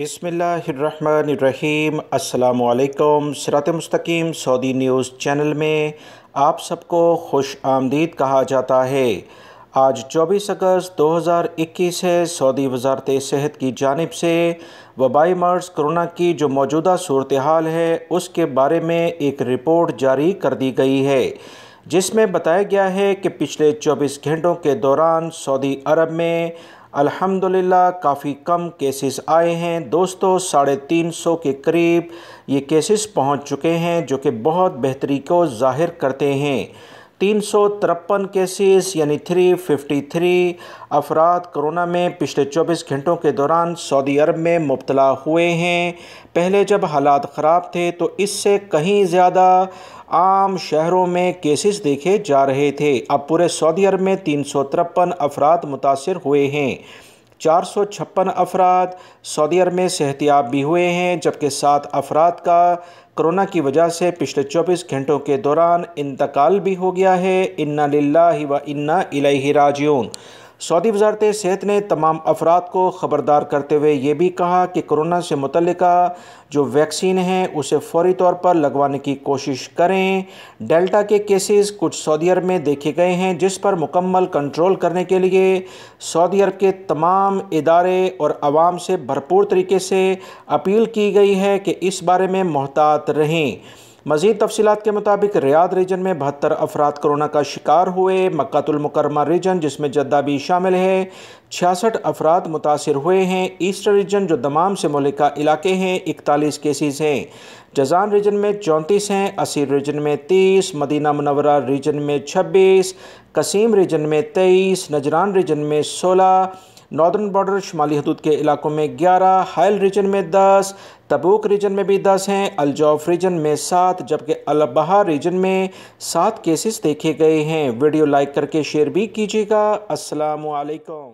بسم اللہ الرحمن الرحیم السلام علیکم سرات مستقیم سعودی نیوز چینل میں آپ سب کو خوش آمدید کہا جاتا ہے آج چوبیس اگست دو ہزار اکیس ہے سعودی وزارت صحت کی جانب سے وبائی مرض کرونا کی جو موجودہ صورتحال ہے اس کے بارے میں ایک رپورٹ جاری کر دی گئی ہے جس میں بتایا گیا ہے کہ پچھلے چوبیس گھنٹوں کے دوران سعودی عرب میں الحمدللہ کافی کم کیسز آئے ہیں دوستو ساڑھے تین سو کے قریب یہ کیسز پہنچ چکے ہیں جو کہ بہت بہتری کو ظاہر کرتے ہیں تین سو ترپن کیسز یعنی تھری ففٹی تھری افراد کرونا میں پچھلے چوبیس گھنٹوں کے دوران سعودی عرب میں مبتلا ہوئے ہیں پہلے جب حالات خراب تھے تو اس سے کہیں زیادہ عام شہروں میں کیسز دیکھے جا رہے تھے اب پورے سعودی عرب میں تین سو ترپن افراد متاثر ہوئے ہیں چار سو چھپن افراد سعودی عرب میں صحتیاب بھی ہوئے ہیں جبکہ سات افراد کا کرونا کی وجہ سے پچھلے چوبیس گھنٹوں کے دوران انتقال بھی ہو گیا ہے انا للہ و انا الیہ راجعون سعودی وزارت صحت نے تمام افراد کو خبردار کرتے ہوئے یہ بھی کہا کہ کرونا سے متعلقہ جو ویکسین ہیں اسے فوری طور پر لگوانے کی کوشش کریں ڈیلٹا کے کیسز کچھ سعودی عرب میں دیکھے گئے ہیں جس پر مکمل کنٹرول کرنے کے لیے سعودی عرب کے تمام ادارے اور عوام سے بھرپور طریقے سے اپیل کی گئی ہے کہ اس بارے میں محتاط رہیں مزید تفصیلات کے مطابق ریاض ریجن میں بہتر افراد کرونا کا شکار ہوئے مکت المکرمہ ریجن جس میں جدہ بھی شامل ہے چھیاسٹھ افراد متاثر ہوئے ہیں ایسٹ ریجن جو دمام سے ملکہ علاقے ہیں اکتالیس کیسز ہیں جزان ریجن میں چونتیس ہیں اسیر ریجن میں تیس مدینہ منورہ ریجن میں چھبیس قسیم ریجن میں تیئیس نجران ریجن میں سولہ نارڈرن بارڈر شمالی حدود کے علاقوں میں گیارہ ہائل ریجن میں دس تبوک ریجن میں بھی دس ہیں الجوف ریجن میں سات جبکہ البہا ریجن میں سات کیسز دیکھے گئے ہیں ویڈیو لائک کر کے شیئر بھی کیجیے گا السلام علیکم